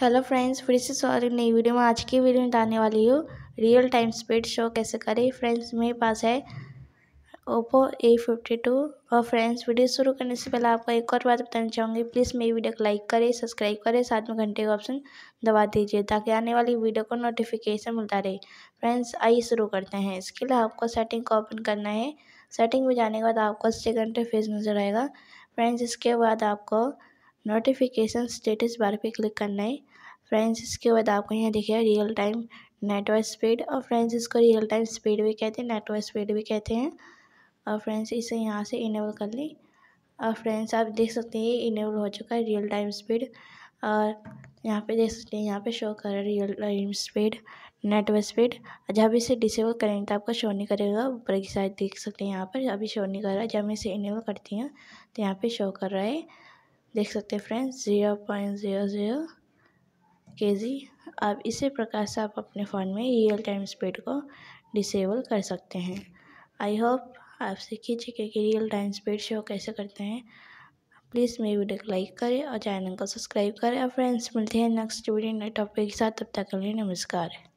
hello friends फिर से स्वागत एक नई वीडियो में आज की वीडियो में बताने वाली हूँ रियल टाइम स्पीड शो कैसे करें फ्रेंड्स मेरे पास है ओप्पो ए फिफ्टी टू और फ्रेंड्स वीडियो शुरू करने से पहले आपको एक और बात बताना चाहूँगी प्लीज़ मेरी वीडियो को लाइक करें सब्सक्राइब करें साथ में घंटे का ऑप्शन दबा दीजिए ताकि आने वाली वीडियो को नोटिफिकेशन मिलता रहे फ्रेंड्स आइए शुरू करते हैं इसके लिए आपको सेटिंग को ओपन करना है सेटिंग में जाने के बाद आपको सेकेंड फेज नजर आएगा फ्रेंड्स इसके बाद आपको नोटिफिकेशन स्टेटस बार पे क्लिक करना है फ्रेंड्स इसके बाद आपको यहाँ देखिए रियल टाइम नेटवर्क स्पीड और फ्रेंड्स इसको रियल टाइम स्पीड भी कहते हैं नेटवर्क स्पीड भी कहते हैं और फ्रेंड्स इसे यहाँ से इनेबल कर लें और फ्रेंड्स आप देख सकते हैं इनेबल हो चुका है रियल टाइम स्पीड और यहाँ पे देख सकते हैं यहाँ पे शो कर रहा है real time speed network speed जब इसे डिसेबल करेंगे तो आपका शो नहीं करेगा ऊपर की साइड देख सकते हैं यहाँ पर अभी शो नहीं कर रहा है जब मैं इसे इनेबल करती हूँ तो यहाँ पे शो कर रहा है देख सकते हैं friends zero point zero zero K G अब इसी प्रकार से आप अपने फ़ोन में रियल टाइम स्पीड को डिसेबल कर सकते हैं आई होप आप सीखी चुके कि रियल टाइम स्पीड शो कैसे करते हैं प्लीज़ मेरी वीडियो को लाइक करें और चैनल को सब्सक्राइब करें और फ्रेंड्स मिलते हैं नेक्स्ट वीडियो नए टॉपिक के साथ तब तक के लिए नमस्कार